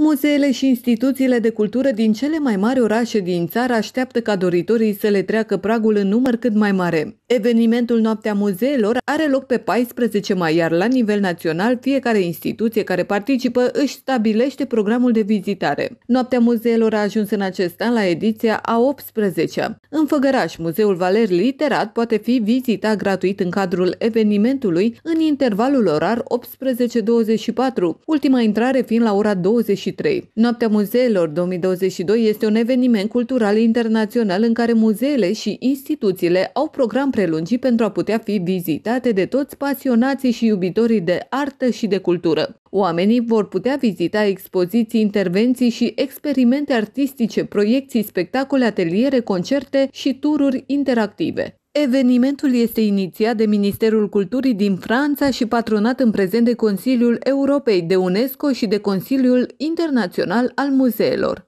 Muzeele și instituțiile de cultură din cele mai mari orașe din țară așteaptă ca doritorii să le treacă pragul în număr cât mai mare. Evenimentul Noaptea Muzeelor are loc pe 14 mai, iar la nivel național fiecare instituție care participă își stabilește programul de vizitare. Noaptea Muzeelor a ajuns în acest an la ediția a 18-a. În Făgăraș, Muzeul Valer Literat poate fi vizitat gratuit în cadrul evenimentului în intervalul orar 18-24, ultima intrare fiind la ora 20 2023. Noaptea Muzeelor 2022 este un eveniment cultural internațional în care muzeele și instituțiile au program prelungit pentru a putea fi vizitate de toți pasionații și iubitorii de artă și de cultură. Oamenii vor putea vizita expoziții, intervenții și experimente artistice, proiecții, spectacole, ateliere, concerte și tururi interactive. Evenimentul este inițiat de Ministerul Culturii din Franța și patronat în prezent de Consiliul Europei de UNESCO și de Consiliul Internațional al Muzeelor.